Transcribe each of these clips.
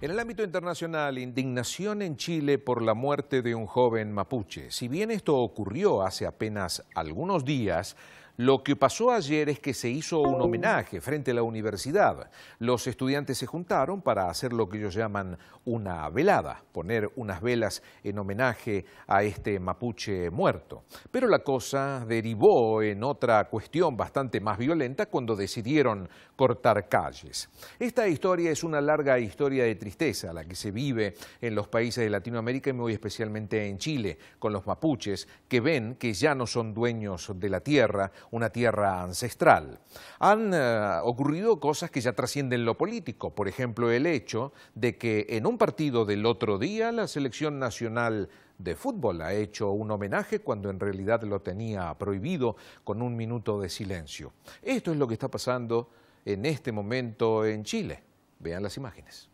En el ámbito internacional, indignación en Chile por la muerte de un joven mapuche. Si bien esto ocurrió hace apenas algunos días, lo que pasó ayer es que se hizo un homenaje frente a la universidad. Los estudiantes se juntaron para hacer lo que ellos llaman una velada, poner unas velas en homenaje a este mapuche muerto. Pero la cosa derivó en otra cuestión bastante más violenta cuando decidieron cortar calles. Esta historia es una larga historia de tristeza, la que se vive en los países de Latinoamérica y muy especialmente en Chile, con los mapuches que ven que ya no son dueños de la tierra una tierra ancestral. Han eh, ocurrido cosas que ya trascienden lo político, por ejemplo el hecho de que en un partido del otro día la selección nacional de fútbol ha hecho un homenaje cuando en realidad lo tenía prohibido con un minuto de silencio. Esto es lo que está pasando en este momento en Chile. Vean las imágenes.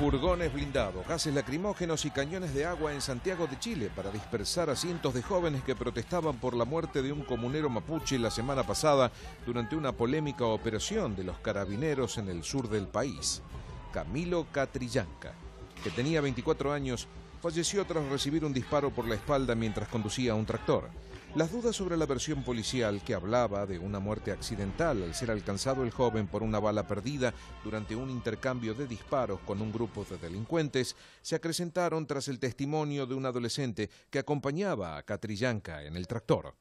Furgones blindados, gases lacrimógenos y cañones de agua en Santiago de Chile para dispersar a cientos de jóvenes que protestaban por la muerte de un comunero mapuche la semana pasada durante una polémica operación de los carabineros en el sur del país. Camilo Catrillanca, que tenía 24 años, falleció tras recibir un disparo por la espalda mientras conducía un tractor. Las dudas sobre la versión policial que hablaba de una muerte accidental al ser alcanzado el joven por una bala perdida durante un intercambio de disparos con un grupo de delincuentes se acrecentaron tras el testimonio de un adolescente que acompañaba a Catrillanca en el tractor.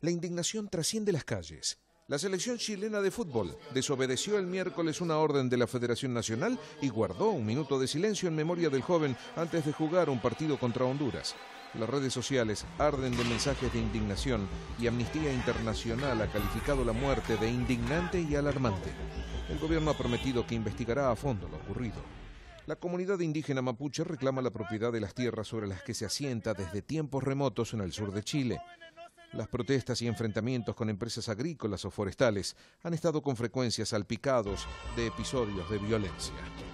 La indignación trasciende las calles. La selección chilena de fútbol desobedeció el miércoles una orden de la Federación Nacional y guardó un minuto de silencio en memoria del joven antes de jugar un partido contra Honduras. Las redes sociales arden de mensajes de indignación y Amnistía Internacional ha calificado la muerte de indignante y alarmante. El gobierno ha prometido que investigará a fondo lo ocurrido. La comunidad indígena mapuche reclama la propiedad de las tierras sobre las que se asienta desde tiempos remotos en el sur de Chile. Las protestas y enfrentamientos con empresas agrícolas o forestales han estado con frecuencia salpicados de episodios de violencia.